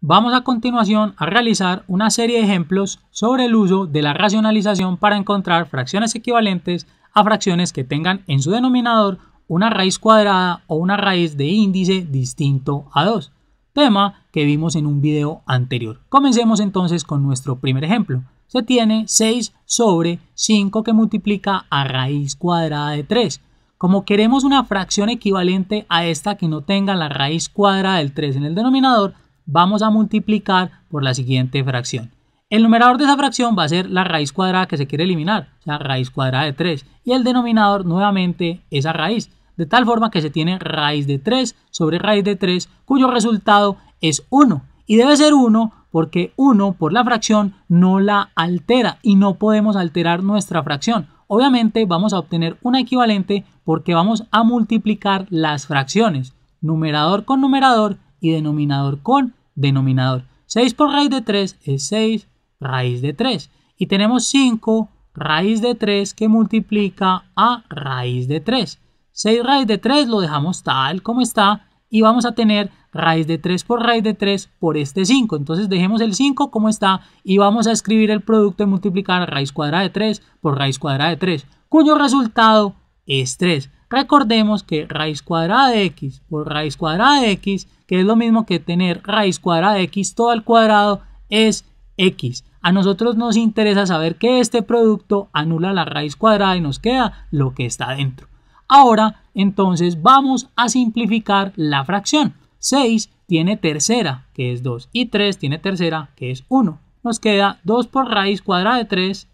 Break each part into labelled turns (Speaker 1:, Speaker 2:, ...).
Speaker 1: Vamos a continuación a realizar una serie de ejemplos sobre el uso de la racionalización para encontrar fracciones equivalentes a fracciones que tengan en su denominador una raíz cuadrada o una raíz de índice distinto a 2, tema que vimos en un video anterior. Comencemos entonces con nuestro primer ejemplo. Se tiene 6 sobre 5 que multiplica a raíz cuadrada de 3. Como queremos una fracción equivalente a esta que no tenga la raíz cuadrada del 3 en el denominador, vamos a multiplicar por la siguiente fracción. El numerador de esa fracción va a ser la raíz cuadrada que se quiere eliminar, o sea, raíz cuadrada de 3. Y el denominador nuevamente esa raíz, de tal forma que se tiene raíz de 3 sobre raíz de 3, cuyo resultado es 1. Y debe ser 1 porque 1 por la fracción no la altera y no podemos alterar nuestra fracción. Obviamente vamos a obtener una equivalente porque vamos a multiplicar las fracciones, numerador con numerador y denominador con denominador. 6 por raíz de 3 es 6 raíz de 3. Y tenemos 5 raíz de 3 que multiplica a raíz de 3. 6 raíz de 3 lo dejamos tal como está y vamos a tener raíz de 3 por raíz de 3 por este 5. Entonces dejemos el 5 como está y vamos a escribir el producto de multiplicar raíz cuadrada de 3 por raíz cuadrada de 3, cuyo resultado es 3 Recordemos que raíz cuadrada de x por raíz cuadrada de x, que es lo mismo que tener raíz cuadrada de x todo al cuadrado, es x. A nosotros nos interesa saber que este producto anula la raíz cuadrada y nos queda lo que está dentro. Ahora, entonces, vamos a simplificar la fracción. 6 tiene tercera, que es 2, y 3 tiene tercera, que es 1. Nos queda 2 por raíz cuadrada de 3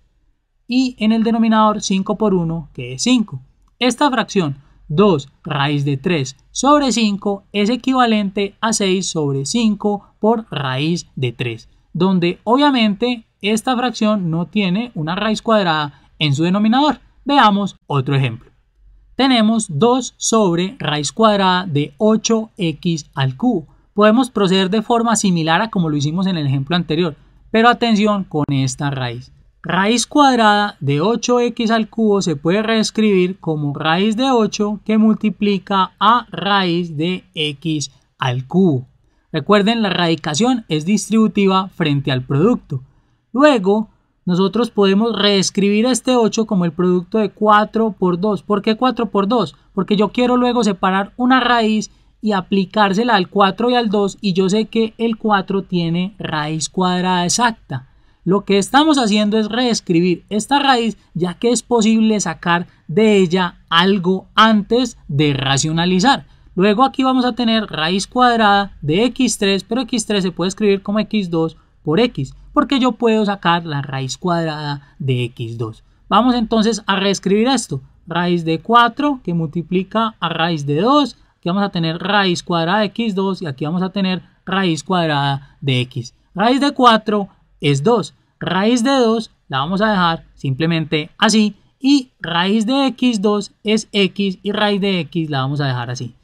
Speaker 1: y en el denominador 5 por 1, que es 5. Esta fracción 2 raíz de 3 sobre 5 es equivalente a 6 sobre 5 por raíz de 3, donde obviamente esta fracción no tiene una raíz cuadrada en su denominador. Veamos otro ejemplo. Tenemos 2 sobre raíz cuadrada de 8x al cubo. Podemos proceder de forma similar a como lo hicimos en el ejemplo anterior, pero atención con esta raíz. Raíz cuadrada de 8x al cubo se puede reescribir como raíz de 8 que multiplica a raíz de x al cubo. Recuerden, la radicación es distributiva frente al producto. Luego, nosotros podemos reescribir este 8 como el producto de 4 por 2. ¿Por qué 4 por 2? Porque yo quiero luego separar una raíz y aplicársela al 4 y al 2 y yo sé que el 4 tiene raíz cuadrada exacta. Lo que estamos haciendo es reescribir esta raíz ya que es posible sacar de ella algo antes de racionalizar. Luego aquí vamos a tener raíz cuadrada de x3, pero x3 se puede escribir como x2 por x, porque yo puedo sacar la raíz cuadrada de x2. Vamos entonces a reescribir esto. Raíz de 4 que multiplica a raíz de 2. Aquí vamos a tener raíz cuadrada de x2 y aquí vamos a tener raíz cuadrada de x. Raíz de 4 es 2. Raíz de 2 la vamos a dejar simplemente así y raíz de x2 es x y raíz de x la vamos a dejar así.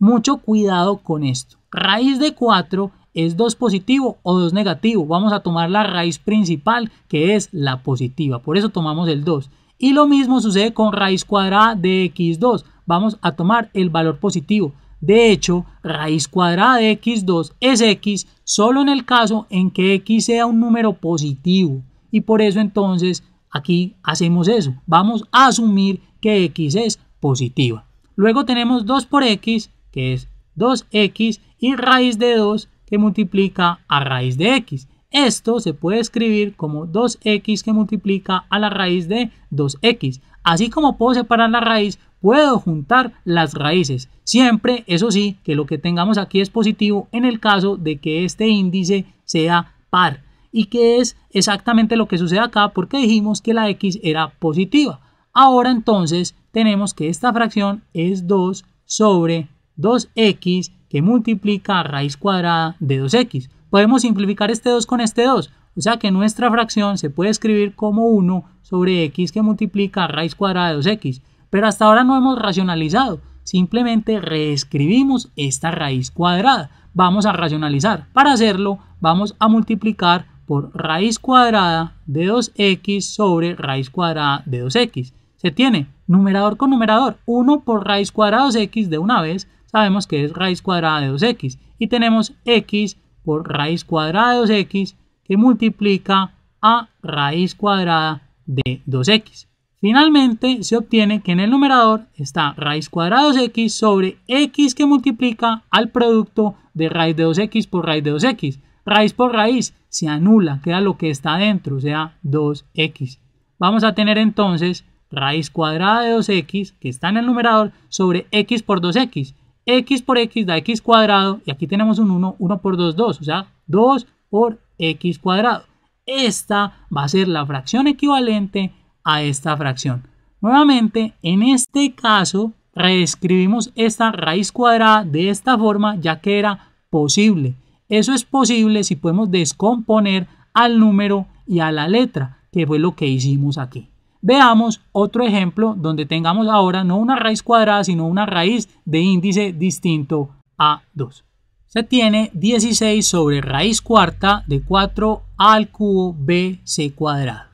Speaker 1: Mucho cuidado con esto. Raíz de 4 es 2 positivo o 2 negativo. Vamos a tomar la raíz principal que es la positiva. Por eso tomamos el 2. Y lo mismo sucede con raíz cuadrada de x2. Vamos a tomar el valor positivo. De hecho, raíz cuadrada de x2 es x solo en el caso en que x sea un número positivo. Y por eso entonces aquí hacemos eso. Vamos a asumir que x es positiva. Luego tenemos 2 por x, que es 2x, y raíz de 2 que multiplica a raíz de x. Esto se puede escribir como 2x que multiplica a la raíz de 2x. Así como puedo separar la raíz, Puedo juntar las raíces. Siempre, eso sí, que lo que tengamos aquí es positivo en el caso de que este índice sea par. Y que es exactamente lo que sucede acá porque dijimos que la x era positiva. Ahora entonces tenemos que esta fracción es 2 sobre 2x que multiplica raíz cuadrada de 2x. Podemos simplificar este 2 con este 2. O sea que nuestra fracción se puede escribir como 1 sobre x que multiplica raíz cuadrada de 2x. Pero hasta ahora no hemos racionalizado, simplemente reescribimos esta raíz cuadrada. Vamos a racionalizar. Para hacerlo, vamos a multiplicar por raíz cuadrada de 2x sobre raíz cuadrada de 2x. Se tiene numerador con numerador. 1 por raíz cuadrada de 2x de una vez sabemos que es raíz cuadrada de 2x. Y tenemos x por raíz cuadrada de 2x que multiplica a raíz cuadrada de 2x. Finalmente, se obtiene que en el numerador está raíz cuadrada de 2x sobre x que multiplica al producto de raíz de 2x por raíz de 2x. Raíz por raíz se anula, queda lo que está dentro, o sea, 2x. Vamos a tener entonces raíz cuadrada de 2x que está en el numerador sobre x por 2x. x por x da x cuadrado y aquí tenemos un 1, 1 por 2, 2, o sea, 2 por x cuadrado. Esta va a ser la fracción equivalente a esta fracción. Nuevamente, en este caso, reescribimos esta raíz cuadrada de esta forma ya que era posible. Eso es posible si podemos descomponer al número y a la letra, que fue lo que hicimos aquí. Veamos otro ejemplo donde tengamos ahora no una raíz cuadrada, sino una raíz de índice distinto a 2. Se tiene 16 sobre raíz cuarta de 4 al cubo bc cuadrada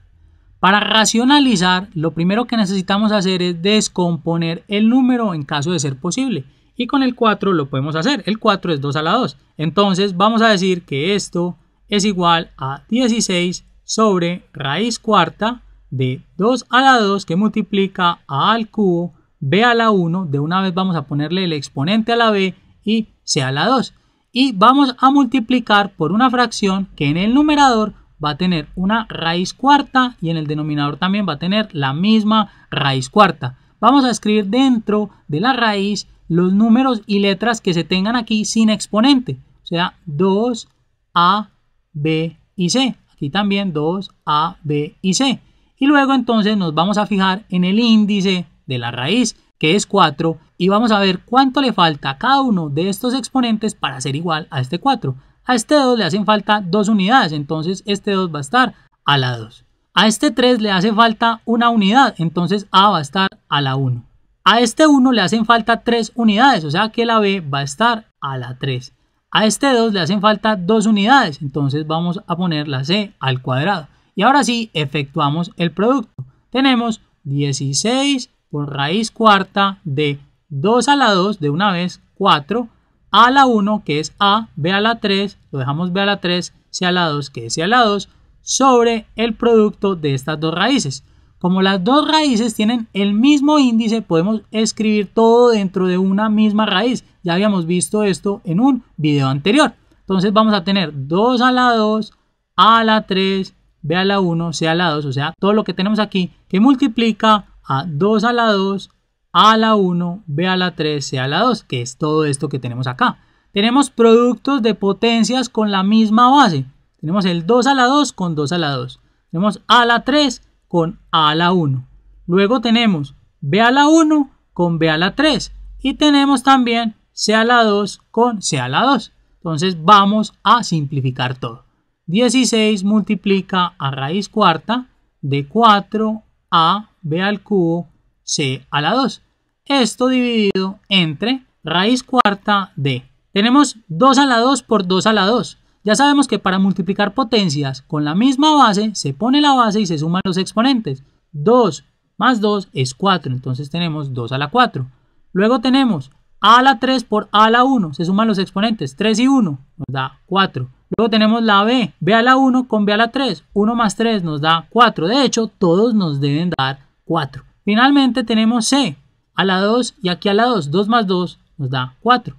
Speaker 1: para racionalizar, lo primero que necesitamos hacer es descomponer el número en caso de ser posible. Y con el 4 lo podemos hacer. El 4 es 2 a la 2. Entonces vamos a decir que esto es igual a 16 sobre raíz cuarta de 2 a la 2 que multiplica a al cubo b a la 1. De una vez vamos a ponerle el exponente a la b y c a la 2. Y vamos a multiplicar por una fracción que en el numerador va a tener una raíz cuarta y en el denominador también va a tener la misma raíz cuarta. Vamos a escribir dentro de la raíz los números y letras que se tengan aquí sin exponente. O sea, 2, A, B y C. Aquí también 2, A, B y C. Y luego entonces nos vamos a fijar en el índice de la raíz, que es 4, y vamos a ver cuánto le falta a cada uno de estos exponentes para ser igual a este 4. A este 2 le hacen falta 2 unidades, entonces este 2 va a estar a la 2. A este 3 le hace falta una unidad, entonces A va a estar a la 1. A este 1 le hacen falta 3 unidades, o sea que la B va a estar a la 3. A este 2 le hacen falta 2 unidades, entonces vamos a poner la C al cuadrado. Y ahora sí, efectuamos el producto. Tenemos 16 por raíz cuarta de 2 a la 2 de una vez 4 a la 1, que es a, b a la 3, lo dejamos b a la 3, c a la 2, que es c a la 2, sobre el producto de estas dos raíces. Como las dos raíces tienen el mismo índice, podemos escribir todo dentro de una misma raíz. Ya habíamos visto esto en un video anterior. Entonces vamos a tener 2 a la 2, a la 3, b a la 1, c a la 2, o sea, todo lo que tenemos aquí que multiplica a 2 a la 2, a la 1, B a la 3, C a la 2, que es todo esto que tenemos acá. Tenemos productos de potencias con la misma base. Tenemos el 2 a la 2 con 2 a la 2. Tenemos A la 3 con A a la 1. Luego tenemos B a la 1 con B a la 3. Y tenemos también C a la 2 con C a la 2. Entonces vamos a simplificar todo. 16 multiplica a raíz cuarta de 4 a B al cubo c a la 2. Esto dividido entre raíz cuarta de. Tenemos 2 a la 2 por 2 a la 2. Ya sabemos que para multiplicar potencias con la misma base, se pone la base y se suman los exponentes. 2 más 2 es 4, entonces tenemos 2 a la 4. Luego tenemos a la 3 por a la 1, se suman los exponentes, 3 y 1 nos da 4. Luego tenemos la b, b a la 1 con b a la 3, 1 más 3 nos da 4. De hecho, todos nos deben dar 4. Finalmente tenemos C a la 2 y aquí a la 2. 2 más 2 nos da 4.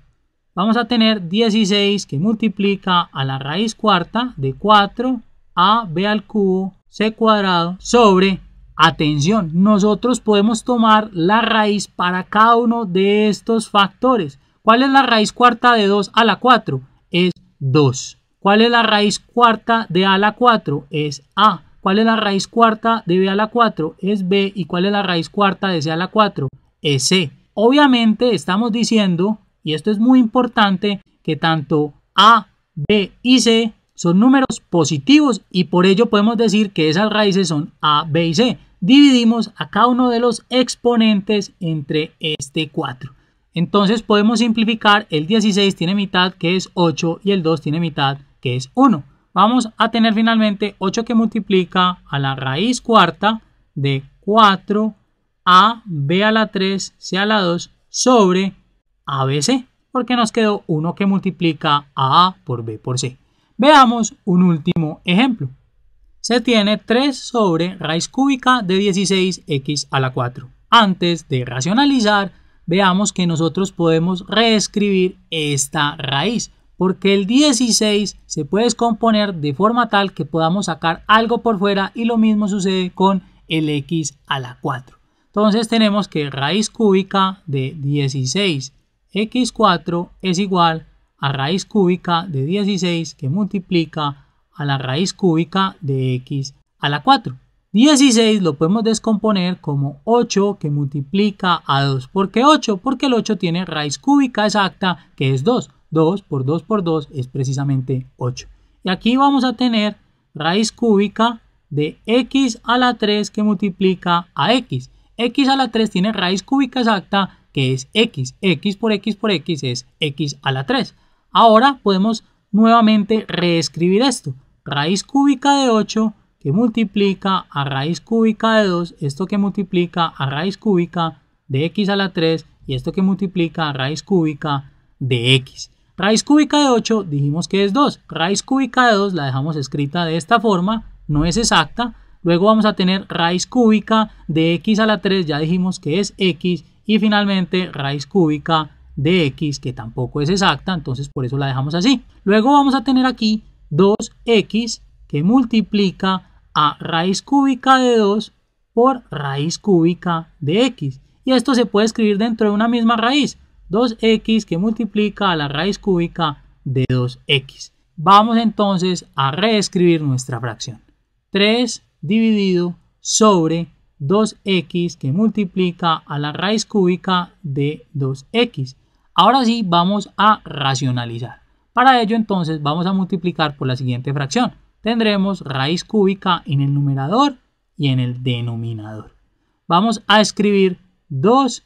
Speaker 1: Vamos a tener 16 que multiplica a la raíz cuarta de 4 a b al cubo c cuadrado sobre, atención, nosotros podemos tomar la raíz para cada uno de estos factores. ¿Cuál es la raíz cuarta de 2 a la 4? Es 2. ¿Cuál es la raíz cuarta de a la 4? Es a. ¿Cuál es la raíz cuarta de B a la 4? Es B. ¿Y cuál es la raíz cuarta de C a la 4? Es C. Obviamente estamos diciendo, y esto es muy importante, que tanto A, B y C son números positivos y por ello podemos decir que esas raíces son A, B y C. Dividimos a cada uno de los exponentes entre este 4. Entonces podemos simplificar el 16 tiene mitad que es 8 y el 2 tiene mitad que es 1 vamos a tener finalmente 8 que multiplica a la raíz cuarta de 4 a b a la 3 c a la 2 sobre abc, porque nos quedó 1 que multiplica a a por b por c. Veamos un último ejemplo. Se tiene 3 sobre raíz cúbica de 16x a la 4. Antes de racionalizar, veamos que nosotros podemos reescribir esta raíz porque el 16 se puede descomponer de forma tal que podamos sacar algo por fuera y lo mismo sucede con el x a la 4. Entonces tenemos que raíz cúbica de 16x4 es igual a raíz cúbica de 16 que multiplica a la raíz cúbica de x a la 4. 16 lo podemos descomponer como 8 que multiplica a 2. ¿Por qué 8? Porque el 8 tiene raíz cúbica exacta que es 2. 2 por 2 por 2 es precisamente 8. Y aquí vamos a tener raíz cúbica de x a la 3 que multiplica a x. x a la 3 tiene raíz cúbica exacta que es x. x por x por x es x a la 3. Ahora podemos nuevamente reescribir esto. Raíz cúbica de 8 que multiplica a raíz cúbica de 2, esto que multiplica a raíz cúbica de x a la 3 y esto que multiplica a raíz cúbica de x. Raíz cúbica de 8 dijimos que es 2. Raíz cúbica de 2 la dejamos escrita de esta forma, no es exacta. Luego vamos a tener raíz cúbica de x a la 3, ya dijimos que es x. Y finalmente raíz cúbica de x, que tampoco es exacta, entonces por eso la dejamos así. Luego vamos a tener aquí 2x que multiplica a raíz cúbica de 2 por raíz cúbica de x. Y esto se puede escribir dentro de una misma raíz. 2x que multiplica a la raíz cúbica de 2x. Vamos entonces a reescribir nuestra fracción. 3 dividido sobre 2x que multiplica a la raíz cúbica de 2x. Ahora sí vamos a racionalizar. Para ello entonces vamos a multiplicar por la siguiente fracción. Tendremos raíz cúbica en el numerador y en el denominador. Vamos a escribir 2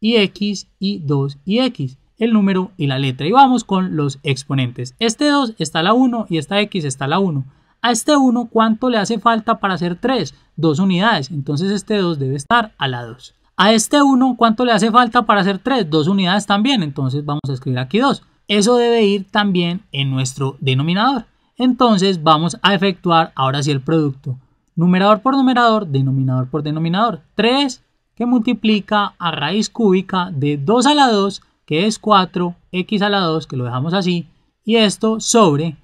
Speaker 1: y x y 2 y x, el número y la letra. Y vamos con los exponentes. Este 2 está la 1 y esta x está la 1. A este 1, ¿cuánto le hace falta para hacer 3? 2 unidades. Entonces este 2 debe estar a la 2. A este 1, ¿cuánto le hace falta para hacer 3? 2 unidades también. Entonces vamos a escribir aquí 2. Eso debe ir también en nuestro denominador. Entonces vamos a efectuar ahora sí el producto. Numerador por numerador, denominador por denominador. 3 que multiplica a raíz cúbica de 2 a la 2, que es 4x a la 2, que lo dejamos así, y esto sobre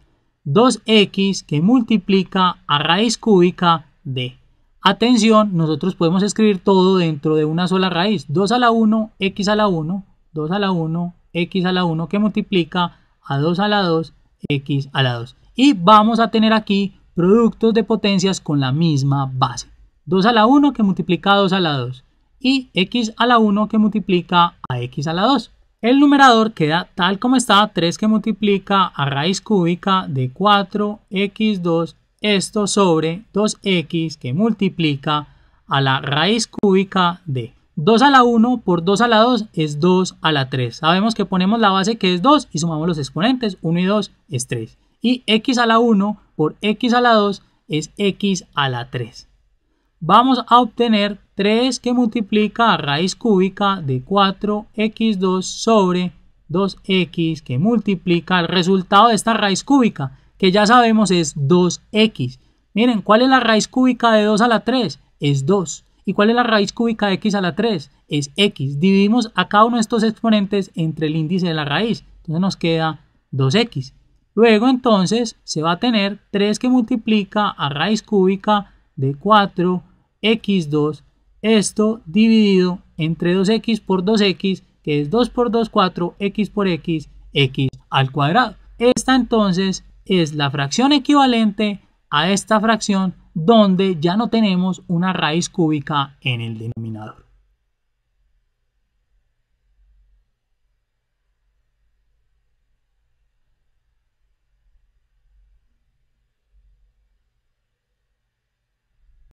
Speaker 1: 2x que multiplica a raíz cúbica de. Atención, nosotros podemos escribir todo dentro de una sola raíz. 2 a la 1, x a la 1, 2 a la 1, x a la 1 que multiplica a 2 a la 2, x a la 2. Y vamos a tener aquí productos de potencias con la misma base. 2 a la 1 que multiplica a 2 a la 2 y x a la 1 que multiplica a x a la 2. El numerador queda tal como está, 3 que multiplica a raíz cúbica de 4x2, esto sobre 2x que multiplica a la raíz cúbica de 2 a la 1 por 2 a la 2 es 2 a la 3. Sabemos que ponemos la base que es 2 y sumamos los exponentes, 1 y 2 es 3. Y x a la 1 por x a la 2 es x a la 3 vamos a obtener 3 que multiplica a raíz cúbica de 4x2 sobre 2x que multiplica el resultado de esta raíz cúbica, que ya sabemos es 2x. Miren, ¿cuál es la raíz cúbica de 2 a la 3? Es 2. ¿Y cuál es la raíz cúbica de x a la 3? Es x. Dividimos a cada uno de estos exponentes entre el índice de la raíz. Entonces nos queda 2x. Luego entonces se va a tener 3 que multiplica a raíz cúbica de 4 x2, esto dividido entre 2x por 2x, que es 2 por 2, 4, x por x, x al cuadrado. Esta entonces es la fracción equivalente a esta fracción donde ya no tenemos una raíz cúbica en el denominador.